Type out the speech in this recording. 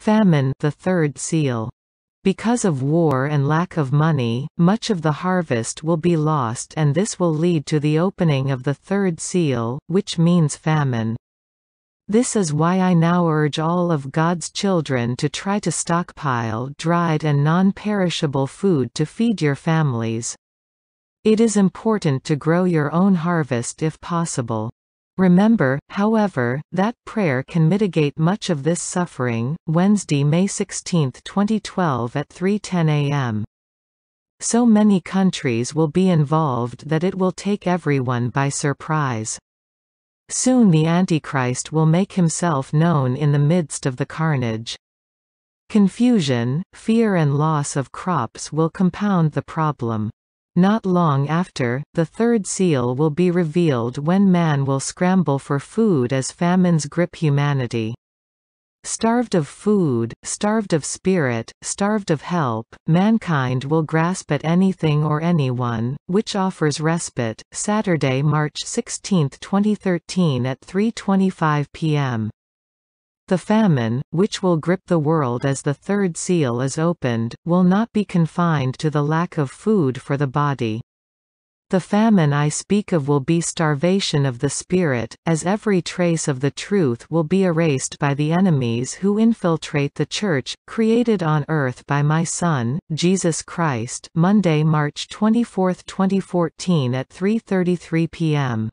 Famine the third seal. Because of war and lack of money, much of the harvest will be lost and this will lead to the opening of the third seal, which means famine. This is why I now urge all of God's children to try to stockpile dried and non-perishable food to feed your families. It is important to grow your own harvest if possible. Remember, however, that prayer can mitigate much of this suffering. Wednesday, May 16, 2012 at 3:10 a.m. So many countries will be involved that it will take everyone by surprise. Soon the Antichrist will make himself known in the midst of the carnage. Confusion, fear and loss of crops will compound the problem. Not long after, the third seal will be revealed when man will scramble for food as famines grip humanity. Starved of food, starved of spirit, starved of help, mankind will grasp at anything or anyone, which offers respite. Saturday, March 16, 2013 at 3.25 p.m. The famine, which will grip the world as the third seal is opened, will not be confined to the lack of food for the body. The famine I speak of will be starvation of the spirit, as every trace of the truth will be erased by the enemies who infiltrate the church, created on earth by my Son, Jesus Christ Monday, March 24, 2014 at 3.33 p.m.